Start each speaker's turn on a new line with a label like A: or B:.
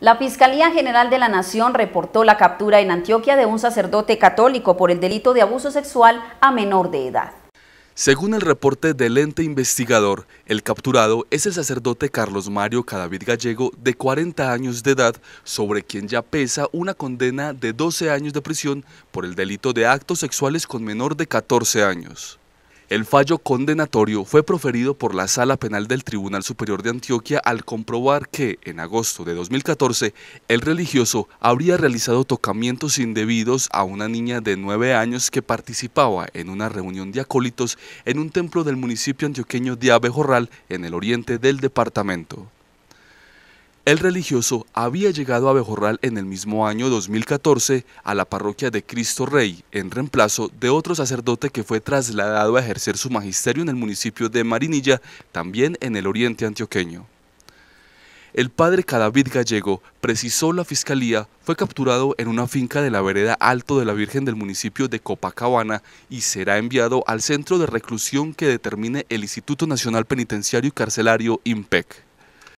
A: La Fiscalía General de la Nación reportó la captura en Antioquia de un sacerdote católico por el delito de abuso sexual a menor de edad.
B: Según el reporte del ente investigador, el capturado es el sacerdote Carlos Mario Cadavid Gallego, de 40 años de edad, sobre quien ya pesa una condena de 12 años de prisión por el delito de actos sexuales con menor de 14 años. El fallo condenatorio fue proferido por la Sala Penal del Tribunal Superior de Antioquia al comprobar que, en agosto de 2014, el religioso habría realizado tocamientos indebidos a una niña de 9 años que participaba en una reunión de acólitos en un templo del municipio antioqueño de Abejorral, en el oriente del departamento. El religioso había llegado a Bejorral en el mismo año 2014 a la parroquia de Cristo Rey, en reemplazo de otro sacerdote que fue trasladado a ejercer su magisterio en el municipio de Marinilla, también en el oriente antioqueño. El padre Cadavid Gallego, precisó la fiscalía, fue capturado en una finca de la vereda Alto de la Virgen del municipio de Copacabana y será enviado al centro de reclusión que determine el Instituto Nacional Penitenciario y Carcelario IMPEC.